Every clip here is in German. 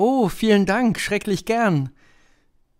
Oh, vielen Dank, schrecklich gern.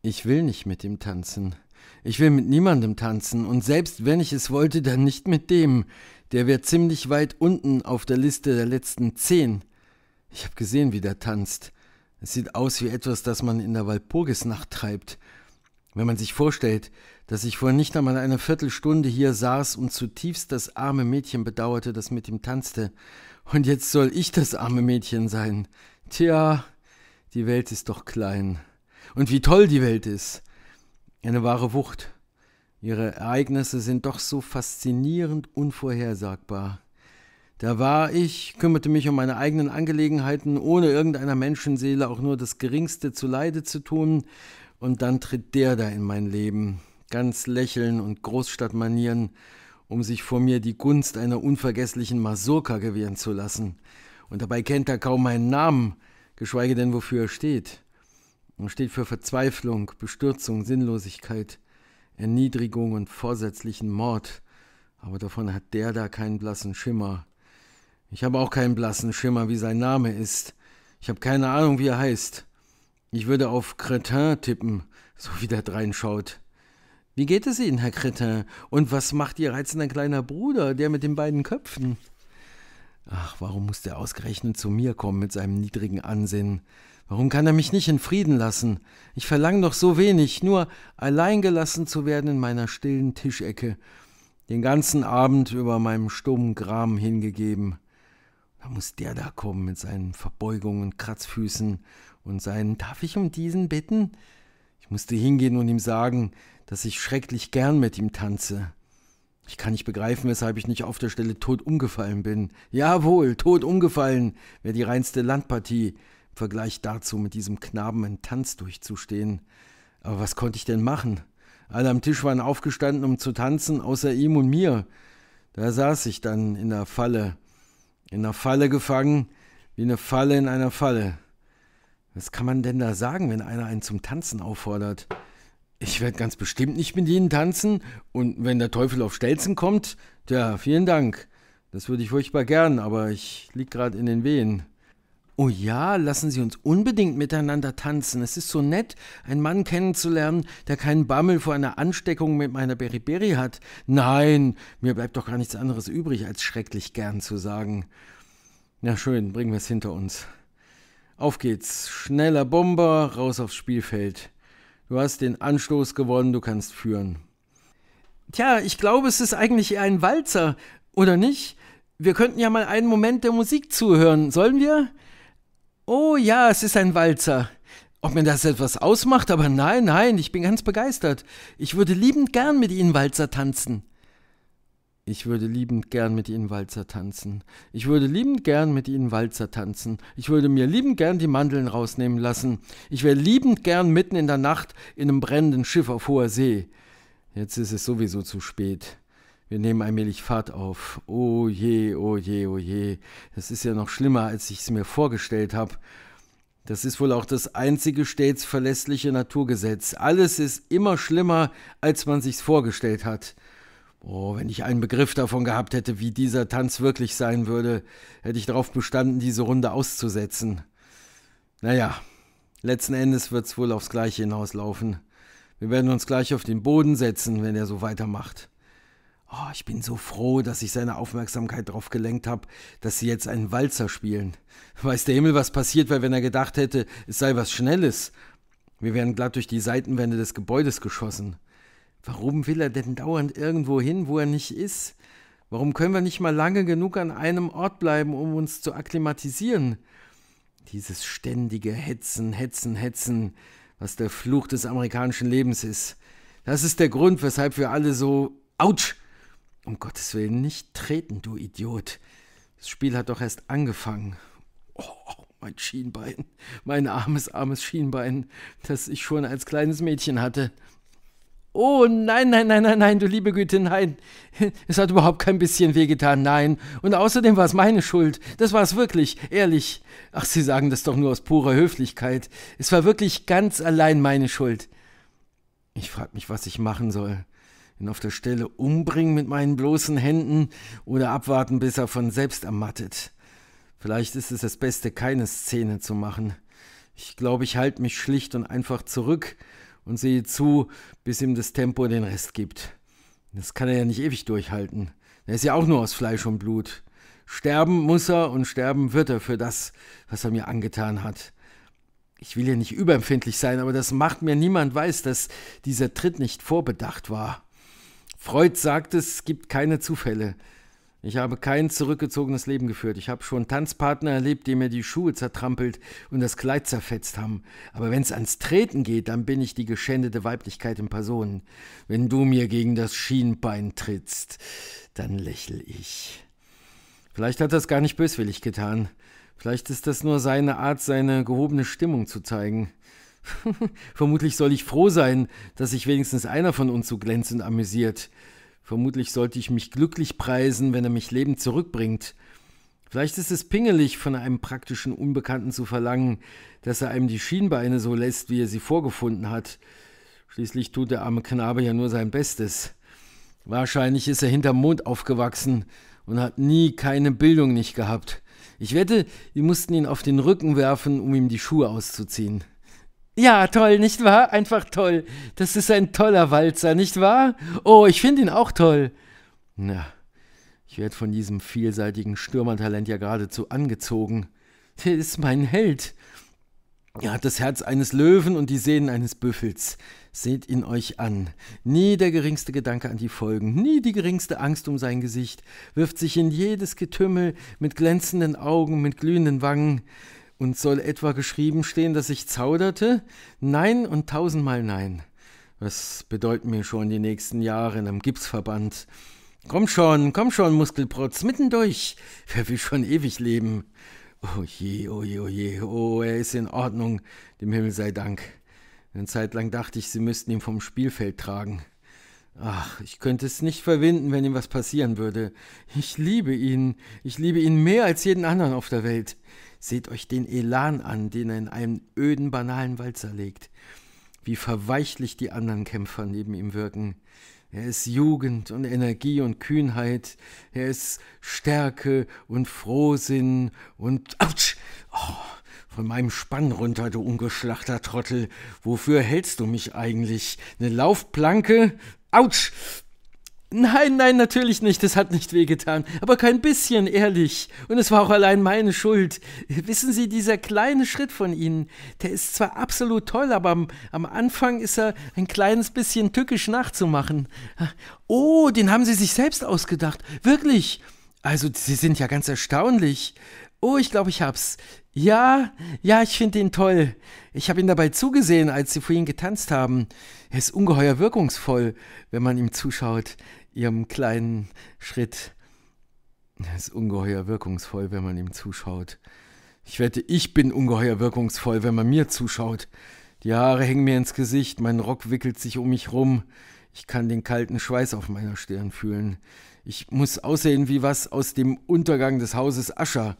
Ich will nicht mit ihm tanzen. Ich will mit niemandem tanzen, und selbst wenn ich es wollte, dann nicht mit dem. Der wäre ziemlich weit unten auf der Liste der letzten zehn. Ich habe gesehen, wie der tanzt. Es sieht aus wie etwas, das man in der Walpurgisnacht treibt. Wenn man sich vorstellt, dass ich vor nicht einmal einer Viertelstunde hier saß und zutiefst das arme Mädchen bedauerte, das mit ihm tanzte, und jetzt soll ich das arme Mädchen sein. Tja, die Welt ist doch klein. Und wie toll die Welt ist. Eine wahre Wucht. Ihre Ereignisse sind doch so faszinierend unvorhersagbar. Da war ich, kümmerte mich um meine eigenen Angelegenheiten, ohne irgendeiner Menschenseele auch nur das Geringste zu Leide zu tun, und dann tritt der da in mein Leben, ganz Lächeln und Großstadtmanieren, um sich vor mir die Gunst einer unvergesslichen Masurka gewähren zu lassen. Und dabei kennt er kaum meinen Namen, geschweige denn wofür er steht. Er steht für Verzweiflung, Bestürzung, Sinnlosigkeit, Erniedrigung und vorsätzlichen Mord, aber davon hat der da keinen blassen Schimmer. Ich habe auch keinen blassen Schimmer, wie sein Name ist. Ich habe keine Ahnung, wie er heißt. Ich würde auf Cretin tippen, so wie der dreinschaut. Wie geht es Ihnen, Herr Cretin? Und was macht Ihr reizender kleiner Bruder, der mit den beiden Köpfen? Ach, warum muss der ausgerechnet zu mir kommen mit seinem niedrigen Ansinnen? Warum kann er mich nicht in Frieden lassen? Ich verlange doch so wenig, nur allein gelassen zu werden in meiner stillen Tischecke, den ganzen Abend über meinem stummen Gram hingegeben. Da muss der da kommen mit seinen Verbeugungen und Kratzfüßen und seinen Darf ich um diesen bitten? Ich musste hingehen und ihm sagen, dass ich schrecklich gern mit ihm tanze. Ich kann nicht begreifen, weshalb ich nicht auf der Stelle tot umgefallen bin. Jawohl, tot umgefallen wäre die reinste Landpartie im Vergleich dazu, mit diesem Knaben einen Tanz durchzustehen. Aber was konnte ich denn machen? Alle am Tisch waren aufgestanden, um zu tanzen, außer ihm und mir. Da saß ich dann in der Falle. In der Falle gefangen, wie eine Falle in einer Falle. Was kann man denn da sagen, wenn einer einen zum Tanzen auffordert? Ich werde ganz bestimmt nicht mit Ihnen tanzen. Und wenn der Teufel auf Stelzen kommt, ja, vielen Dank. Das würde ich furchtbar gern, aber ich liege gerade in den Wehen. Oh ja, lassen Sie uns unbedingt miteinander tanzen. Es ist so nett, einen Mann kennenzulernen, der keinen Bammel vor einer Ansteckung mit meiner Beriberi hat. Nein, mir bleibt doch gar nichts anderes übrig, als schrecklich gern zu sagen. Na schön, bringen wir es hinter uns. Auf geht's. Schneller Bomber, raus aufs Spielfeld. Du hast den Anstoß gewonnen, du kannst führen. Tja, ich glaube, es ist eigentlich eher ein Walzer, oder nicht? Wir könnten ja mal einen Moment der Musik zuhören, sollen wir? Oh ja, es ist ein Walzer. Ob mir das etwas ausmacht, aber nein, nein, ich bin ganz begeistert. Ich würde liebend gern mit Ihnen Walzer tanzen. Ich würde liebend gern mit ihnen Walzer tanzen. Ich würde liebend gern mit ihnen Walzer tanzen. Ich würde mir liebend gern die Mandeln rausnehmen lassen. Ich wäre liebend gern mitten in der Nacht in einem brennenden Schiff auf hoher See. Jetzt ist es sowieso zu spät. Wir nehmen allmählich Fahrt auf. Oh je, oh je, oh je. Das ist ja noch schlimmer, als ich es mir vorgestellt habe. Das ist wohl auch das einzige stets verlässliche Naturgesetz. Alles ist immer schlimmer, als man sich's vorgestellt hat. Oh, wenn ich einen Begriff davon gehabt hätte, wie dieser Tanz wirklich sein würde, hätte ich darauf bestanden, diese Runde auszusetzen. Naja, letzten Endes wird's wohl aufs Gleiche hinauslaufen. Wir werden uns gleich auf den Boden setzen, wenn er so weitermacht. Oh, ich bin so froh, dass ich seine Aufmerksamkeit darauf gelenkt habe, dass sie jetzt einen Walzer spielen. Weiß der Himmel, was passiert wäre, wenn er gedacht hätte, es sei was Schnelles. Wir wären glatt durch die Seitenwände des Gebäudes geschossen. Warum will er denn dauernd irgendwo hin, wo er nicht ist? Warum können wir nicht mal lange genug an einem Ort bleiben, um uns zu akklimatisieren? Dieses ständige Hetzen, Hetzen, Hetzen, was der Fluch des amerikanischen Lebens ist. Das ist der Grund, weshalb wir alle so. Autsch! Um Gottes Willen, nicht treten, du Idiot. Das Spiel hat doch erst angefangen. Oh, mein Schienbein, mein armes, armes Schienbein, das ich schon als kleines Mädchen hatte. Oh nein, nein, nein, nein, nein, du liebe Güte, nein. Es hat überhaupt kein bisschen wehgetan, nein. Und außerdem war es meine Schuld. Das war es wirklich, ehrlich. Ach, Sie sagen das doch nur aus purer Höflichkeit. Es war wirklich ganz allein meine Schuld. Ich frag mich, was ich machen soll. Ihn auf der Stelle umbringen mit meinen bloßen Händen oder abwarten, bis er von selbst ermattet. Vielleicht ist es das Beste, keine Szene zu machen. Ich glaube, ich halte mich schlicht und einfach zurück und sehe zu, bis ihm das Tempo den Rest gibt. Das kann er ja nicht ewig durchhalten. Er ist ja auch nur aus Fleisch und Blut. Sterben muss er und sterben wird er für das, was er mir angetan hat. Ich will ja nicht überempfindlich sein, aber das macht mir niemand weiß, dass dieser Tritt nicht vorbedacht war. Freud sagt, es gibt keine Zufälle. Ich habe kein zurückgezogenes Leben geführt. Ich habe schon Tanzpartner erlebt, die mir die Schuhe zertrampelt und das Kleid zerfetzt haben. Aber wenn es ans Treten geht, dann bin ich die geschändete Weiblichkeit in Person. Wenn du mir gegen das Schienbein trittst, dann lächel ich. Vielleicht hat er es gar nicht böswillig getan. Vielleicht ist das nur seine Art, seine gehobene Stimmung zu zeigen. Vermutlich soll ich froh sein, dass sich wenigstens einer von uns so glänzend amüsiert. Vermutlich sollte ich mich glücklich preisen, wenn er mich lebend zurückbringt. Vielleicht ist es pingelig, von einem praktischen Unbekannten zu verlangen, dass er einem die Schienbeine so lässt, wie er sie vorgefunden hat. Schließlich tut der arme Knabe ja nur sein Bestes. Wahrscheinlich ist er hinterm Mond aufgewachsen und hat nie keine Bildung nicht gehabt. Ich wette, wir mussten ihn auf den Rücken werfen, um ihm die Schuhe auszuziehen. Ja, toll, nicht wahr? Einfach toll. Das ist ein toller Walzer, nicht wahr? Oh, ich finde ihn auch toll. Na, ich werde von diesem vielseitigen Stürmertalent ja geradezu angezogen. Der ist mein Held. Er hat das Herz eines Löwen und die Sehnen eines Büffels. Seht ihn euch an. Nie der geringste Gedanke an die Folgen, nie die geringste Angst um sein Gesicht, wirft sich in jedes Getümmel mit glänzenden Augen, mit glühenden Wangen. Und soll etwa geschrieben stehen, dass ich zauderte? Nein und tausendmal nein. Was bedeuten mir schon die nächsten Jahre in einem Gipsverband? Komm schon, komm schon, Muskelprotz, mitten durch. Wer will schon ewig leben? Oh je, oh je, oh je, oh, er ist in Ordnung, dem Himmel sei Dank. Eine Zeit lang dachte ich, sie müssten ihn vom Spielfeld tragen. Ach, ich könnte es nicht verwinden, wenn ihm was passieren würde. Ich liebe ihn. Ich liebe ihn mehr als jeden anderen auf der Welt. Seht euch den Elan an, den er in einem öden, banalen Walzer legt. Wie verweichlich die anderen Kämpfer neben ihm wirken. Er ist Jugend und Energie und Kühnheit. Er ist Stärke und Frohsinn und. Autsch! Oh, von meinem Spann runter, du ungeschlachter Trottel. Wofür hältst du mich eigentlich? Eine Laufplanke? Autsch! Nein, nein, natürlich nicht. Das hat nicht wehgetan. Aber kein bisschen, ehrlich. Und es war auch allein meine Schuld. Wissen Sie, dieser kleine Schritt von Ihnen, der ist zwar absolut toll, aber am, am Anfang ist er ein kleines bisschen tückisch nachzumachen. Oh, den haben Sie sich selbst ausgedacht. Wirklich. Also, Sie sind ja ganz erstaunlich. Oh, ich glaube, ich hab's. Ja, ja, ich finde ihn toll. Ich habe ihn dabei zugesehen, als sie vorhin getanzt haben. Er ist ungeheuer wirkungsvoll, wenn man ihm zuschaut, ihrem kleinen Schritt. Er ist ungeheuer wirkungsvoll, wenn man ihm zuschaut. Ich wette, ich bin ungeheuer wirkungsvoll, wenn man mir zuschaut. Die Haare hängen mir ins Gesicht, mein Rock wickelt sich um mich rum. Ich kann den kalten Schweiß auf meiner Stirn fühlen. Ich muss aussehen wie was aus dem Untergang des Hauses Ascher.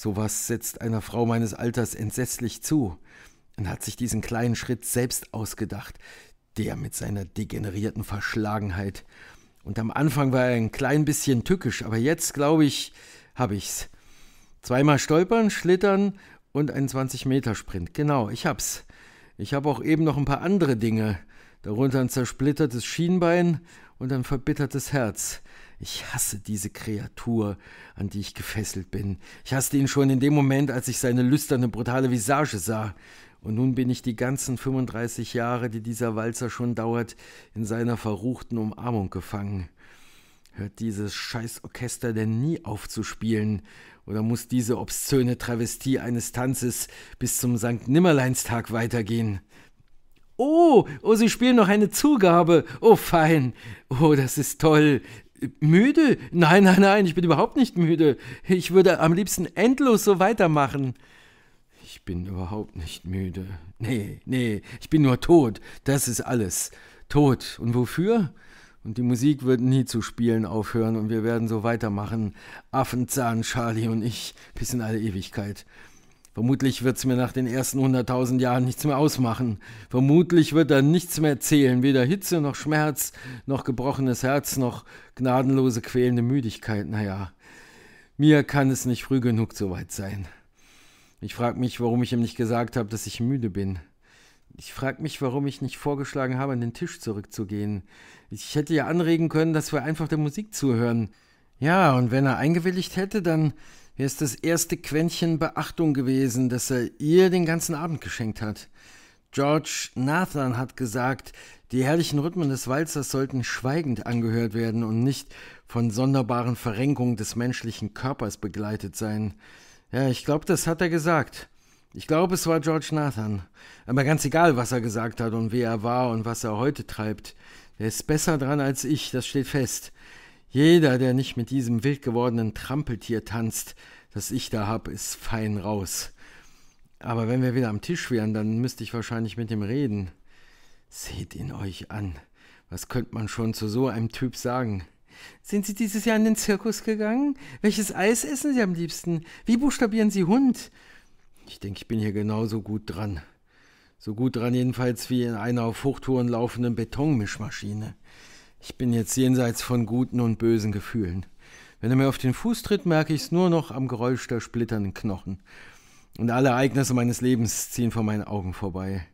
Sowas setzt einer Frau meines Alters entsetzlich zu und hat sich diesen kleinen Schritt selbst ausgedacht, der mit seiner degenerierten Verschlagenheit. Und am Anfang war er ein klein bisschen tückisch, aber jetzt, glaube ich, habe ich's. Zweimal stolpern, schlittern und einen 20-Meter-Sprint. Genau, ich hab's. Ich habe auch eben noch ein paar andere Dinge, darunter ein zersplittertes Schienbein und ein verbittertes Herz. Ich hasse diese Kreatur, an die ich gefesselt bin. Ich hasste ihn schon in dem Moment, als ich seine lüsterne, brutale Visage sah. Und nun bin ich die ganzen 35 Jahre, die dieser Walzer schon dauert, in seiner verruchten Umarmung gefangen. Hört dieses Scheißorchester denn nie auf zu spielen? Oder muss diese obszöne Travestie eines Tanzes bis zum St. Nimmerleinstag weitergehen? Oh, oh, Sie spielen noch eine Zugabe. Oh, fein. Oh, das ist toll. Müde? Nein, nein, nein, ich bin überhaupt nicht müde. Ich würde am liebsten endlos so weitermachen. Ich bin überhaupt nicht müde. Nee, nee, ich bin nur tot. Das ist alles. Tot. Und wofür? Und die Musik wird nie zu spielen aufhören und wir werden so weitermachen. Affenzahn, Charlie und ich, bis in alle Ewigkeit. Vermutlich wird es mir nach den ersten hunderttausend Jahren nichts mehr ausmachen. Vermutlich wird er nichts mehr zählen, weder Hitze noch Schmerz, noch gebrochenes Herz, noch gnadenlose quälende Müdigkeit. Naja, mir kann es nicht früh genug soweit sein. Ich frage mich, warum ich ihm nicht gesagt habe, dass ich müde bin. Ich frage mich, warum ich nicht vorgeschlagen habe, an den Tisch zurückzugehen. Ich hätte ja anregen können, dass wir einfach der Musik zuhören. Ja, und wenn er eingewilligt hätte, dann hier ist das erste Quäntchen Beachtung gewesen, das er ihr den ganzen Abend geschenkt hat. George Nathan hat gesagt, die herrlichen Rhythmen des Walzers sollten schweigend angehört werden und nicht von sonderbaren Verrenkungen des menschlichen Körpers begleitet sein. Ja, ich glaube, das hat er gesagt. Ich glaube, es war George Nathan. Aber ganz egal, was er gesagt hat und wie er war und was er heute treibt. Er ist besser dran als ich, das steht fest. Jeder, der nicht mit diesem wild gewordenen Trampeltier tanzt, das ich da hab, ist fein raus. Aber wenn wir wieder am Tisch wären, dann müsste ich wahrscheinlich mit ihm reden. Seht ihn euch an. Was könnte man schon zu so einem Typ sagen? Sind Sie dieses Jahr in den Zirkus gegangen? Welches Eis essen Sie am liebsten? Wie buchstabieren Sie Hund? Ich denke, ich bin hier genauso gut dran. So gut dran jedenfalls wie in einer auf Hochtouren laufenden Betonmischmaschine. Ich bin jetzt jenseits von guten und bösen Gefühlen. Wenn er mir auf den Fuß tritt, merke ich es nur noch am Geräusch der splitternden Knochen. Und alle Ereignisse meines Lebens ziehen vor meinen Augen vorbei.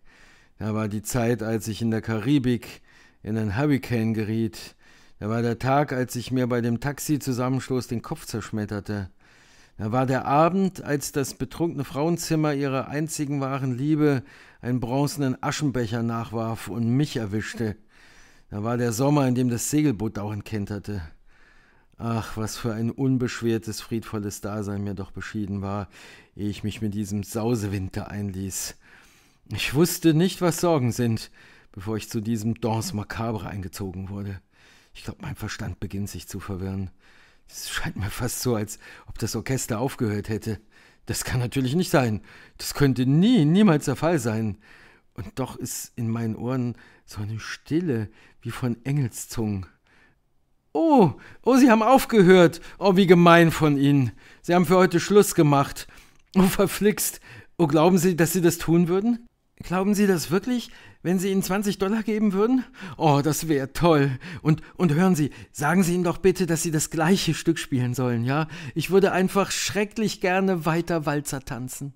Da war die Zeit, als ich in der Karibik in einen Hurricane geriet. Da war der Tag, als ich mir bei dem Taxi-Zusammenstoß den Kopf zerschmetterte. Da war der Abend, als das betrunkene Frauenzimmer ihrer einzigen wahren Liebe einen bronzenen Aschenbecher nachwarf und mich erwischte. Da war der Sommer, in dem das Segelboot dauernd kenterte. Ach, was für ein unbeschwertes, friedvolles Dasein mir doch beschieden war, ehe ich mich mit diesem Sausewinter einließ. Ich wusste nicht, was Sorgen sind, bevor ich zu diesem Dance Macabre eingezogen wurde. Ich glaube, mein Verstand beginnt sich zu verwirren. Es scheint mir fast so, als ob das Orchester aufgehört hätte. Das kann natürlich nicht sein. Das könnte nie, niemals der Fall sein. Und doch ist in meinen Ohren so eine Stille wie von Engelszungen. Oh, oh, Sie haben aufgehört. Oh, wie gemein von Ihnen. Sie haben für heute Schluss gemacht. Oh, verflixt. Oh, glauben Sie, dass Sie das tun würden? Glauben Sie das wirklich, wenn Sie Ihnen 20 Dollar geben würden? Oh, das wäre toll. Und, und hören Sie, sagen Sie ihnen doch bitte, dass Sie das gleiche Stück spielen sollen, ja? Ich würde einfach schrecklich gerne weiter Walzer tanzen.